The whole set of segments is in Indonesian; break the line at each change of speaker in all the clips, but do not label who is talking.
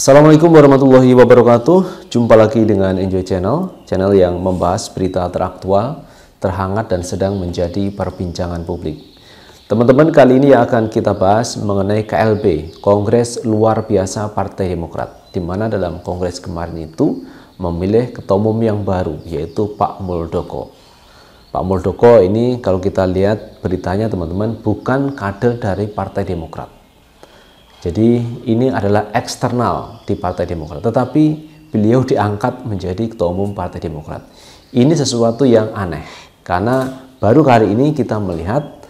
Assalamualaikum warahmatullahi wabarakatuh. Jumpa lagi dengan Enjoy Channel, channel yang membahas berita teraktual, terhangat dan sedang menjadi perbincangan publik. Teman-teman, kali ini yang akan kita bahas mengenai KLB, Kongres Luar Biasa Partai Demokrat, di mana dalam kongres kemarin itu memilih ketua umum yang baru, yaitu Pak Muldoko. Pak Muldoko ini kalau kita lihat beritanya teman-teman bukan kader dari Partai Demokrat jadi ini adalah eksternal di Partai Demokrat, tetapi beliau diangkat menjadi Ketua Umum Partai Demokrat. Ini sesuatu yang aneh, karena baru kali ini kita melihat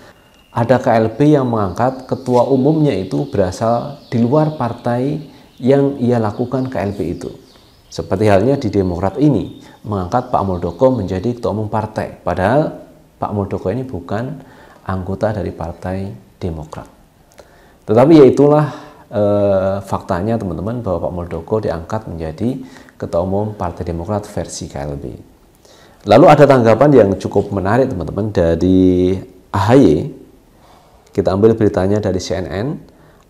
ada KLB yang mengangkat ketua umumnya itu berasal di luar partai yang ia lakukan KLB itu. Seperti halnya di Demokrat ini, mengangkat Pak Muldoko menjadi ketua umum partai, padahal Pak Muldoko ini bukan anggota dari Partai Demokrat. Tetapi ya itulah e, faktanya teman-teman bahwa Pak Muldoko diangkat menjadi Ketua Umum Partai Demokrat versi KLB. Lalu ada tanggapan yang cukup menarik teman-teman dari AHY. Kita ambil beritanya dari CNN.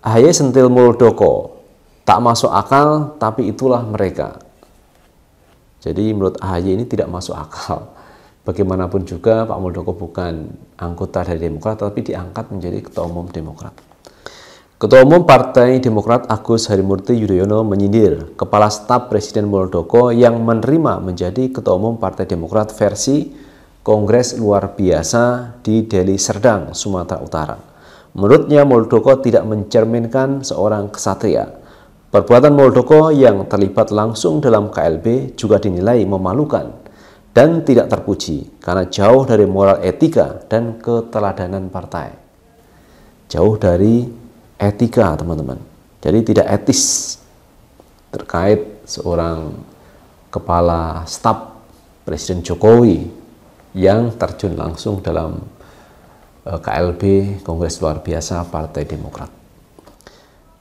AHY sentil Muldoko. Tak masuk akal, tapi itulah mereka. Jadi menurut AHY ini tidak masuk akal. Bagaimanapun juga Pak Muldoko bukan anggota dari Demokrat, tapi diangkat menjadi Ketua Umum Demokrat. Ketua Umum Partai Demokrat Agus Harimurti Yudhoyono menyindir Kepala Staf Presiden Muldoko yang menerima menjadi Ketua Umum Partai Demokrat versi Kongres Luar Biasa di Deli Serdang, Sumatera Utara. Menurutnya Muldoko tidak mencerminkan seorang kesatria. Perbuatan Muldoko yang terlibat langsung dalam KLB juga dinilai memalukan dan tidak terpuji karena jauh dari moral etika dan keteladanan partai. Jauh dari etika teman-teman. Jadi tidak etis terkait seorang kepala staf Presiden Jokowi yang terjun langsung dalam eh, KLB Kongres Luar Biasa Partai Demokrat.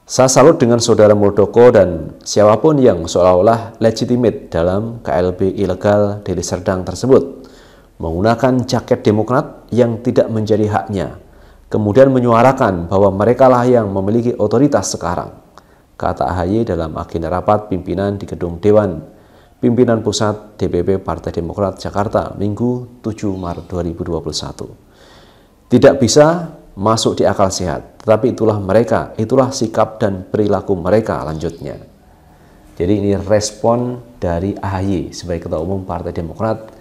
Saya salut dengan saudara Muldoko dan siapapun yang seolah-olah legitimate dalam KLB ilegal Deli Serdang tersebut, menggunakan jaket demokrat yang tidak menjadi haknya kemudian menyuarakan bahwa merekalah yang memiliki otoritas sekarang, kata AHY dalam agenda rapat pimpinan di gedung Dewan Pimpinan Pusat DPP Partai Demokrat Jakarta Minggu 7 Maret 2021. Tidak bisa masuk di akal sehat, tetapi itulah mereka, itulah sikap dan perilaku mereka lanjutnya. Jadi ini respon dari AHY sebagai Ketua Umum Partai Demokrat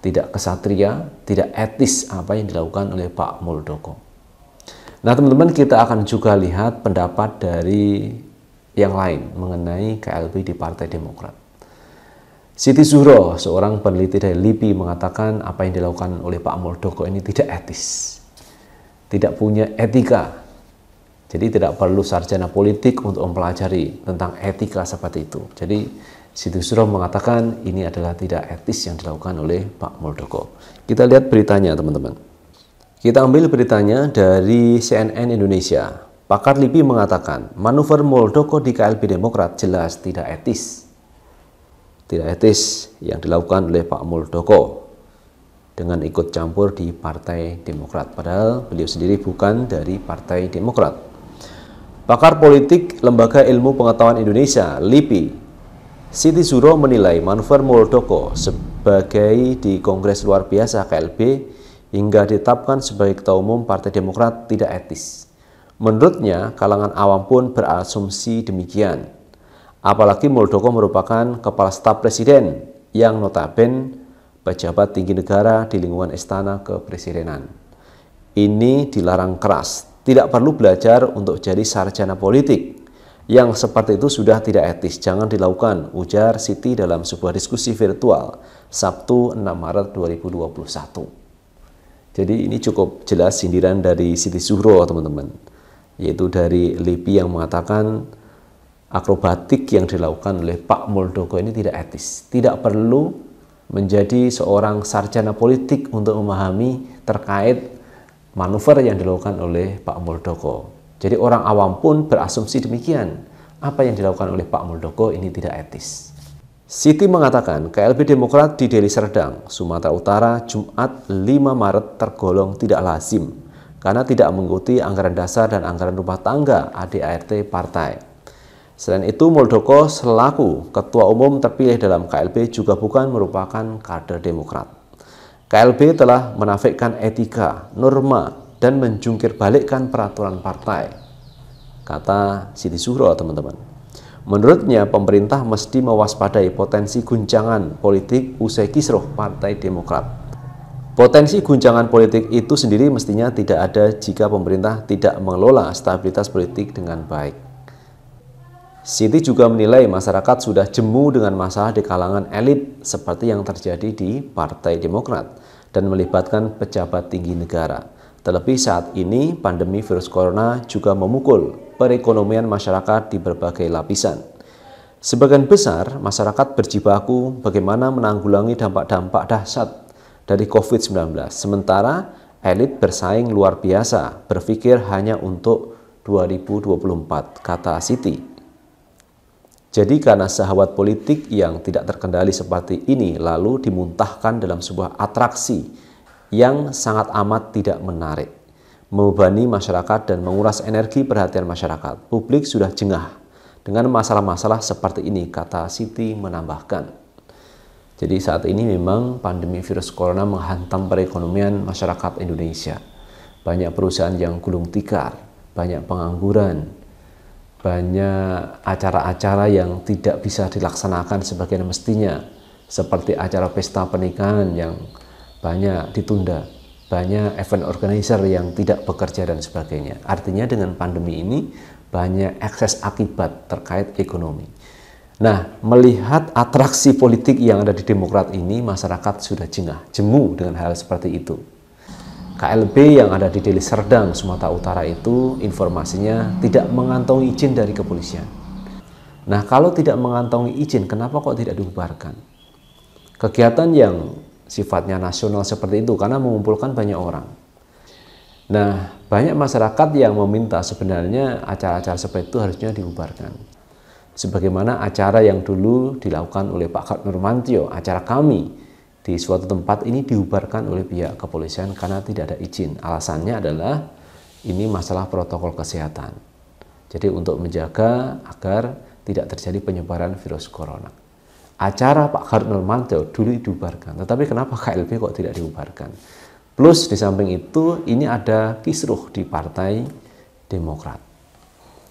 tidak kesatria, tidak etis apa yang dilakukan oleh Pak Muldoko. Nah, teman-teman, kita akan juga lihat pendapat dari yang lain mengenai KLB di Partai Demokrat. Siti Zuhro, seorang peneliti dari LIPI, mengatakan apa yang dilakukan oleh Pak Muldoko ini tidak etis, tidak punya etika. Jadi tidak perlu sarjana politik untuk mempelajari tentang etika seperti itu. Jadi Siti Zuhro mengatakan ini adalah tidak etis yang dilakukan oleh Pak Muldoko. Kita lihat beritanya teman-teman. Kita ambil beritanya dari CNN Indonesia. Pakar LIPI mengatakan, manuver Muldoko di KLB Demokrat jelas tidak etis. Tidak etis yang dilakukan oleh Pak Muldoko dengan ikut campur di Partai Demokrat. Padahal beliau sendiri bukan dari Partai Demokrat. Pakar politik Lembaga Ilmu Pengetahuan Indonesia, LIPI, Siti Zuro menilai manuver Muldoko sebagai di Kongres Luar Biasa KLB hingga ditetapkan sebagai Ketua Umum Partai Demokrat tidak etis. Menurutnya, kalangan awam pun berasumsi demikian. Apalagi Muldoko merupakan Kepala Staf Presiden yang notabene pejabat tinggi negara di lingkungan istana kepresidenan. Ini dilarang keras, tidak perlu belajar untuk jadi sarjana politik. Yang seperti itu sudah tidak etis, jangan dilakukan, ujar Siti dalam sebuah diskusi virtual Sabtu 6 Maret 2021. Jadi ini cukup jelas sindiran dari Siti Zuhro teman-teman, yaitu dari Lipi yang mengatakan akrobatik yang dilakukan oleh Pak Muldoko ini tidak etis, tidak perlu menjadi seorang sarjana politik untuk memahami terkait manuver yang dilakukan oleh Pak Muldoko. Jadi orang awam pun berasumsi demikian, apa yang dilakukan oleh Pak Muldoko ini tidak etis. Siti mengatakan KLB Demokrat di Deli Serdang, Sumatera Utara, Jumat 5 Maret tergolong tidak lazim karena tidak mengikuti anggaran dasar dan anggaran rumah tangga ADART partai. Selain itu, Muldoko selaku ketua umum terpilih dalam KLB juga bukan merupakan kader Demokrat. KLB telah menafikan etika, norma, dan menjungkir balikkan peraturan partai, kata Siti Suhro, teman-teman. Menurutnya, pemerintah mesti mewaspadai potensi guncangan politik usai kisruh Partai Demokrat. Potensi guncangan politik itu sendiri mestinya tidak ada jika pemerintah tidak mengelola stabilitas politik dengan baik. Siti juga menilai masyarakat sudah jemu dengan masalah di kalangan elit seperti yang terjadi di Partai Demokrat dan melibatkan pejabat tinggi negara. Terlebih saat ini pandemi virus corona juga memukul perekonomian masyarakat di berbagai lapisan. Sebagian besar masyarakat berjibaku bagaimana menanggulangi dampak-dampak dahsyat dari COVID-19. Sementara elit bersaing luar biasa, berpikir hanya untuk 2024, kata Siti. Jadi karena sahabat politik yang tidak terkendali seperti ini lalu dimuntahkan dalam sebuah atraksi yang sangat amat tidak menarik, membebani masyarakat dan menguras energi perhatian masyarakat. Publik sudah jengah dengan masalah-masalah seperti ini, kata Siti menambahkan. Jadi saat ini memang pandemi virus corona menghantam perekonomian masyarakat Indonesia. Banyak perusahaan yang gulung tikar, banyak pengangguran, banyak acara-acara yang tidak bisa dilaksanakan sebagian mestinya, seperti acara pesta pernikahan yang banyak ditunda, banyak event organizer yang tidak bekerja dan sebagainya. Artinya dengan pandemi ini banyak ekses akibat terkait ekonomi. Nah, melihat atraksi politik yang ada di Demokrat ini, masyarakat sudah jengah, jemu dengan hal seperti itu. KLB yang ada di Deli Serdang, Sumatera Utara itu informasinya tidak mengantongi izin dari kepolisian. Nah, kalau tidak mengantongi izin, kenapa kok tidak dibubarkan? Kegiatan yang sifatnya nasional seperti itu karena mengumpulkan banyak orang. Nah, banyak masyarakat yang meminta sebenarnya acara-acara seperti itu harusnya diubarkan. Sebagaimana acara yang dulu dilakukan oleh Pak Kat Nurmantio, acara kami di suatu tempat ini diubarkan oleh pihak kepolisian karena tidak ada izin. Alasannya adalah ini masalah protokol kesehatan. Jadi untuk menjaga agar tidak terjadi penyebaran virus corona acara Pak Kardinal Mantel dulu dibubarkan. Tetapi kenapa KLB kok tidak dibubarkan? Plus di samping itu ini ada kisruh di Partai Demokrat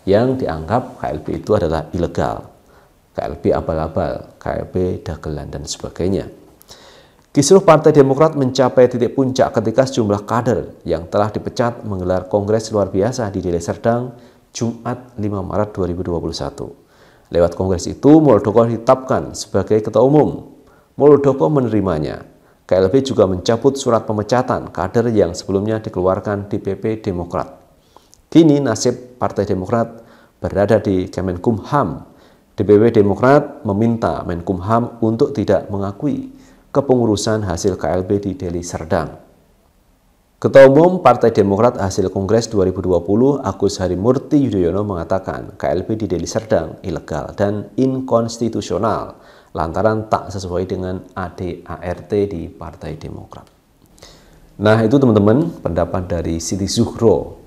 yang dianggap KLB itu adalah ilegal. KLB abal-abal, KLB dagelan dan sebagainya. Kisruh Partai Demokrat mencapai titik puncak ketika sejumlah kader yang telah dipecat menggelar kongres luar biasa di Deli Serdang Jumat 5 Maret 2021. Lewat kongres itu, Muldoko ditetapkan sebagai ketua umum. Muldoko menerimanya. KLB juga mencabut surat pemecatan kader yang sebelumnya dikeluarkan DPP Demokrat. Kini nasib Partai Demokrat berada di Kemenkumham. DPP Demokrat meminta Menkumham untuk tidak mengakui kepengurusan hasil KLB di Deli Serdang. Ketua Umum Partai Demokrat hasil Kongres 2020 Agus Harimurti Yudhoyono mengatakan KLB di Deli Serdang ilegal dan inkonstitusional lantaran tak sesuai dengan ADART di Partai Demokrat. Nah itu teman-teman pendapat dari Siti Zuhro,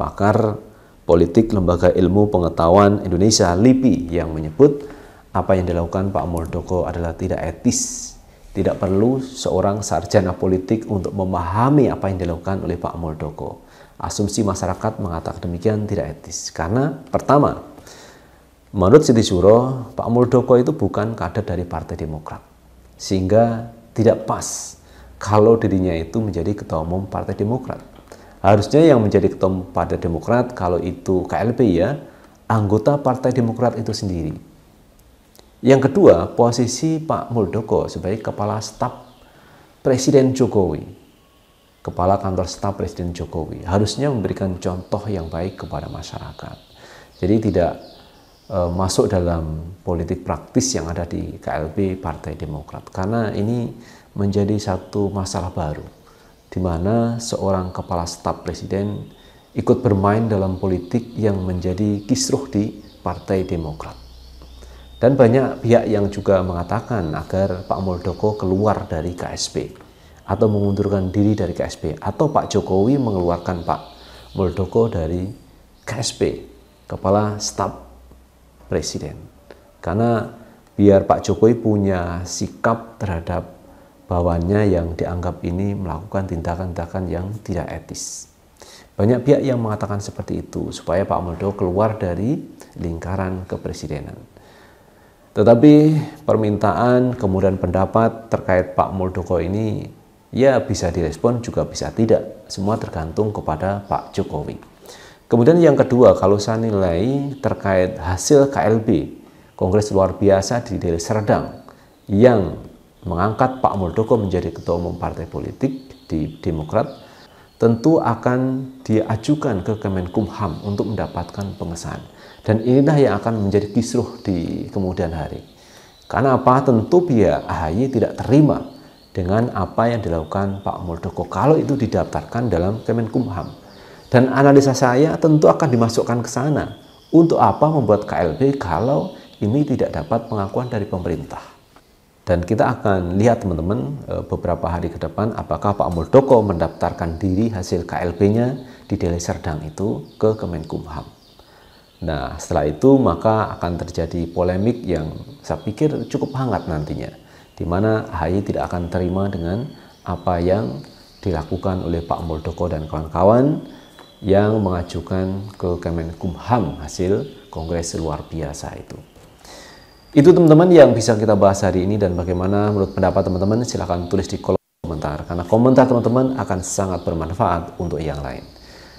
pakar politik Lembaga Ilmu Pengetahuan Indonesia LIPI yang menyebut apa yang dilakukan Pak Muldoko adalah tidak etis tidak perlu seorang sarjana politik untuk memahami apa yang dilakukan oleh Pak Muldoko. Asumsi masyarakat mengatakan demikian tidak etis. Karena pertama, menurut Siti Suro, Pak Muldoko itu bukan kader dari Partai Demokrat. Sehingga tidak pas kalau dirinya itu menjadi ketua umum Partai Demokrat. Harusnya yang menjadi ketua umum Partai Demokrat kalau itu KLP ya, anggota Partai Demokrat itu sendiri yang kedua, posisi Pak Muldoko sebagai Kepala Staf Presiden Jokowi, Kepala Kantor Staf Presiden Jokowi, harusnya memberikan contoh yang baik kepada masyarakat. Jadi tidak e, masuk dalam politik praktis yang ada di KLB Partai Demokrat, karena ini menjadi satu masalah baru, di mana seorang Kepala Staf Presiden ikut bermain dalam politik yang menjadi kisruh di Partai Demokrat. Dan banyak pihak yang juga mengatakan agar Pak Muldoko keluar dari KSP atau mengundurkan diri dari KSP atau Pak Jokowi mengeluarkan Pak Muldoko dari KSP, Kepala Staf Presiden. Karena biar Pak Jokowi punya sikap terhadap bawahnya yang dianggap ini melakukan tindakan-tindakan yang tidak etis. Banyak pihak yang mengatakan seperti itu supaya Pak Muldoko keluar dari lingkaran kepresidenan. Tetapi permintaan kemudian pendapat terkait Pak Muldoko ini ya bisa direspon juga bisa tidak. Semua tergantung kepada Pak Jokowi. Kemudian yang kedua, kalau saya nilai terkait hasil KLB, Kongres Luar Biasa di Deli Serdang, yang mengangkat Pak Muldoko menjadi Ketua Umum Partai Politik di Demokrat, tentu akan diajukan ke Kemenkumham untuk mendapatkan pengesahan. Dan inilah yang akan menjadi kisruh di kemudian hari. Karena apa? Tentu biaya AHY tidak terima dengan apa yang dilakukan Pak Muldoko kalau itu didaftarkan dalam Kemenkumham. Dan analisa saya tentu akan dimasukkan ke sana. Untuk apa membuat KLB kalau ini tidak dapat pengakuan dari pemerintah? Dan kita akan lihat teman-teman e, beberapa hari ke depan apakah Pak Muldoko mendaftarkan diri hasil KLB-nya di Deli Serdang itu ke Kemenkumham. Nah, setelah itu maka akan terjadi polemik yang saya pikir cukup hangat nantinya, di mana AHY tidak akan terima dengan apa yang dilakukan oleh Pak Muldoko dan kawan-kawan yang mengajukan ke Kemenkumham hasil kongres luar biasa itu. Itu teman-teman yang bisa kita bahas hari ini dan bagaimana menurut pendapat teman-teman silahkan tulis di kolom komentar karena komentar teman-teman akan sangat bermanfaat untuk yang lain.